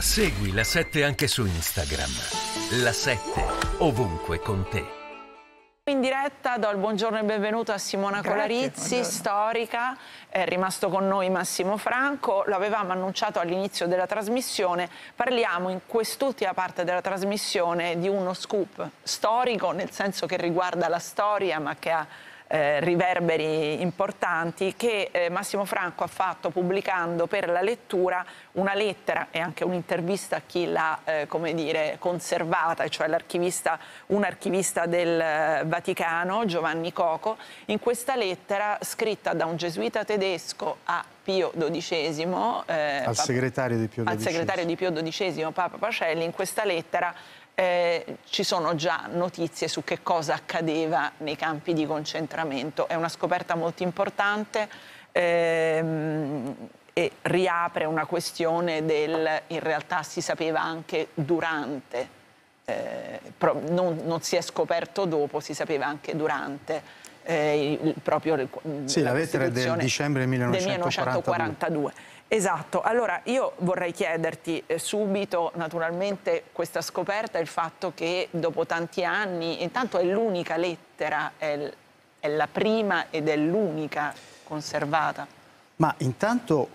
Segui la 7 anche su Instagram. La 7 ovunque con te. In diretta do il buongiorno e benvenuto a Simona Grazie, Colarizzi, buongiorno. storica, è rimasto con noi Massimo Franco, lo avevamo annunciato all'inizio della trasmissione, parliamo in quest'ultima parte della trasmissione di uno scoop storico, nel senso che riguarda la storia ma che ha eh, riverberi importanti che eh, Massimo Franco ha fatto pubblicando per la lettura una lettera e anche un'intervista a chi l'ha eh, come dire, conservata, cioè l'archivista, un archivista del eh, Vaticano, Giovanni Coco, in questa lettera scritta da un gesuita tedesco a Pio XII, eh, al, segretario di Pio XII. al segretario di Pio XII, Papa Pacelli, in questa lettera eh, ci sono già notizie su che cosa accadeva nei campi di concentramento. È una scoperta molto importante ehm, e riapre una questione del, in realtà si sapeva anche durante, eh, non, non si è scoperto dopo, si sapeva anche durante eh, proprio sì, la, lettera del dicembre 1942. 1942. Esatto, allora io vorrei chiederti eh, subito naturalmente questa scoperta, il fatto che dopo tanti anni, intanto è l'unica lettera, è, è la prima ed è l'unica conservata. Ma intanto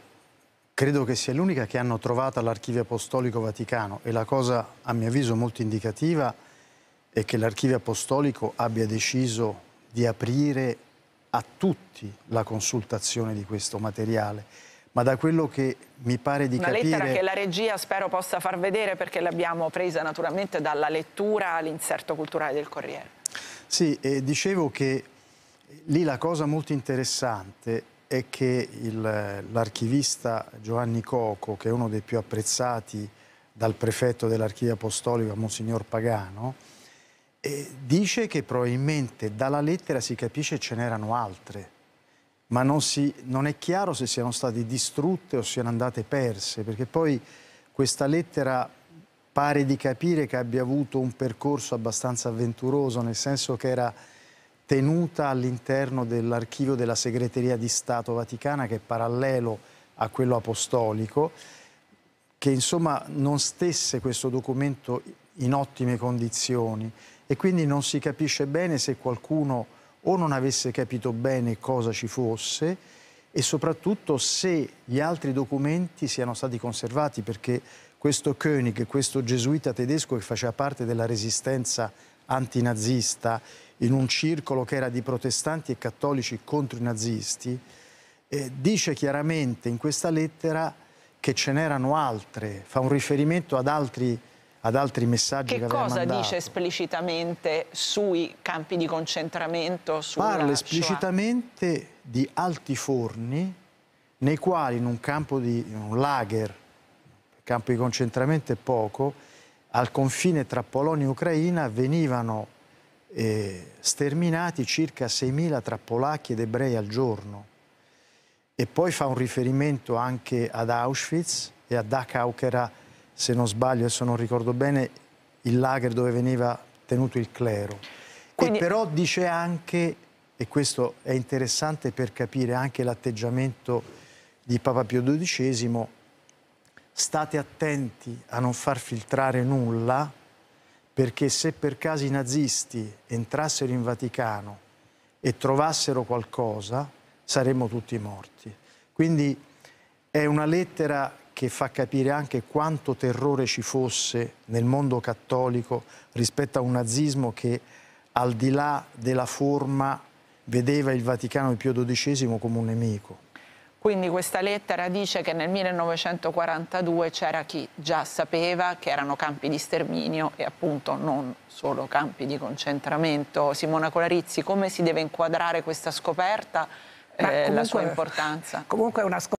credo che sia l'unica che hanno trovato all'Archivio Apostolico Vaticano e la cosa a mio avviso molto indicativa è che l'Archivio Apostolico abbia deciso di aprire a tutti la consultazione di questo materiale, ma da quello che mi pare di Una capire... Una lettera che la regia spero possa far vedere perché l'abbiamo presa naturalmente dalla lettura all'inserto culturale del Corriere. Sì, eh, dicevo che lì la cosa molto interessante è che l'archivista Giovanni Coco, che è uno dei più apprezzati dal prefetto dell'Archivio Apostolico, Monsignor Pagano, e dice che probabilmente dalla lettera si capisce ce n'erano altre, ma non, si, non, è chiaro se siano state distrutte o siano andate perse, perché poi questa lettera pare di capire che abbia avuto un percorso abbastanza avventuroso, nel senso che era tenuta all'interno dell'archivio della Segreteria di Stato Vaticana, che è parallelo a quello apostolico, che insomma non stesse questo documento in ottime condizioni e quindi non si capisce bene se qualcuno o non avesse capito bene cosa ci fosse e soprattutto se gli altri documenti siano stati conservati perché questo König, questo gesuita tedesco che faceva parte della resistenza antinazista in un circolo che era di protestanti e cattolici contro i nazisti, eh, dice chiaramente in questa lettera che ce n'erano altre, fa un riferimento ad altri ad altri messaggi che, che aveva cosa mandato. dice esplicitamente sui campi di concentramento? Parla esplicitamente Shoah. di forni nei quali in un campo di in un lager, campo di concentramento è poco, al confine tra Polonia e Ucraina venivano eh, sterminati circa 6.000 tra polacchi ed ebrei al giorno. E poi fa un riferimento anche ad Auschwitz e a Dachau, che era se non sbaglio, adesso non ricordo bene, il lager dove veniva tenuto il clero. Quindi... E però dice anche, e questo è interessante per capire anche l'atteggiamento di Papa Pio XII, state attenti a non far filtrare nulla, perché se per caso i nazisti entrassero in Vaticano e trovassero qualcosa, saremmo tutti morti. Quindi è una lettera che fa capire anche quanto terrore ci fosse nel mondo cattolico rispetto a un nazismo che al di là della forma vedeva il Vaticano e Pio XII come un nemico. Quindi questa lettera dice che nel 1942 c'era chi già sapeva che erano campi di sterminio e appunto non solo campi di concentramento. Simona Colarizzi, come si deve inquadrare questa scoperta e eh, la sua importanza? Comunque è una scoperta